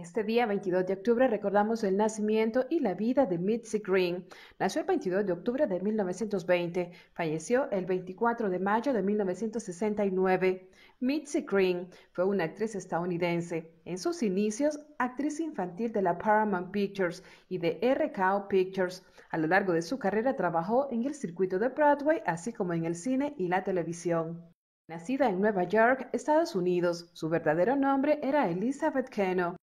Este día 22 de octubre recordamos el nacimiento y la vida de Mitzi Green. Nació el 22 de octubre de 1920, falleció el 24 de mayo de 1969. Mitzi Green fue una actriz estadounidense. En sus inicios, actriz infantil de la Paramount Pictures y de RKO Pictures. A lo largo de su carrera trabajó en el circuito de Broadway, así como en el cine y la televisión. Nacida en Nueva York, Estados Unidos, su verdadero nombre era Elizabeth Keno.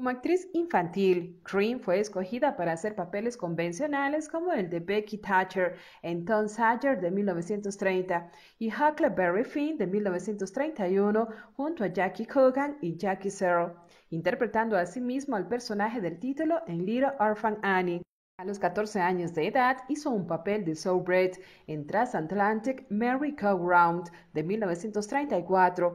Como actriz infantil, Green fue escogida para hacer papeles convencionales como el de Becky Thatcher en Tom Sawyer de 1930 y Huckleberry Finn de 1931 junto a Jackie Coogan y Jackie Searle, interpretando asimismo al personaje del título en Little Orphan Annie. A los 14 años de edad hizo un papel de Soul en Transatlantic Mary Go Round de 1934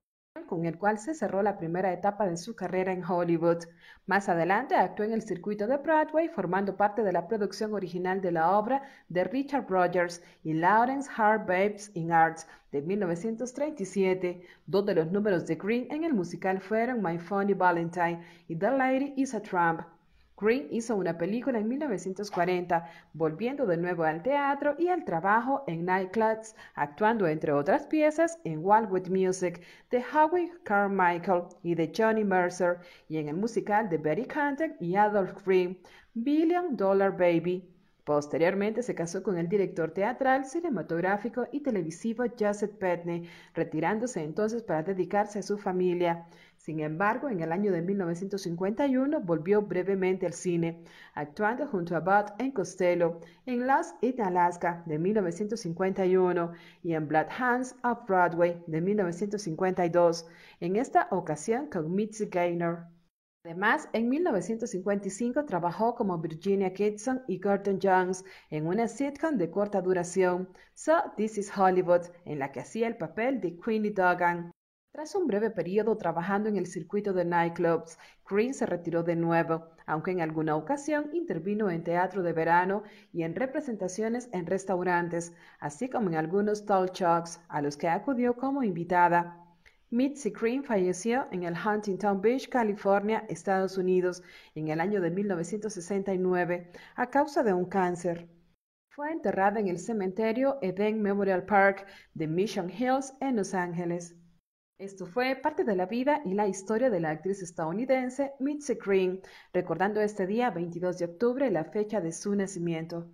con el cual se cerró la primera etapa de su carrera en Hollywood. Más adelante actuó en el circuito de Broadway formando parte de la producción original de la obra de Richard Rogers y Lawrence Babes in Arts de 1937. Dos de los números de Green en el musical fueron My Funny Valentine y The Lady is a Trump. Green hizo una película en 1940, volviendo de nuevo al teatro y al trabajo en nightclubs, actuando entre otras piezas en Walwood with Music de Howie Carmichael y de Johnny Mercer y en el musical de Betty Cantor y Adolf Green, Billion Dollar Baby, Posteriormente se casó con el director teatral, cinematográfico y televisivo Joseph Petney, retirándose entonces para dedicarse a su familia. Sin embargo, en el año de 1951 volvió brevemente al cine, actuando junto a Bud en Costello, en Lost in Alaska de 1951 y en Blood Hands of Broadway de 1952, en esta ocasión con Mitzi Gaynor. Además, en 1955 trabajó como Virginia Kitson y Gordon Jones en una sitcom de corta duración, So This is Hollywood, en la que hacía el papel de Queenie Duggan. Tras un breve periodo trabajando en el circuito de nightclubs, Green se retiró de nuevo, aunque en alguna ocasión intervino en teatro de verano y en representaciones en restaurantes, así como en algunos talk shows a los que acudió como invitada. Mitzi Green falleció en el Huntington Beach, California, Estados Unidos, en el año de 1969 a causa de un cáncer. Fue enterrada en el cementerio Eden Memorial Park de Mission Hills, en Los Ángeles. Esto fue parte de la vida y la historia de la actriz estadounidense Mitzi Green, recordando este día 22 de octubre la fecha de su nacimiento.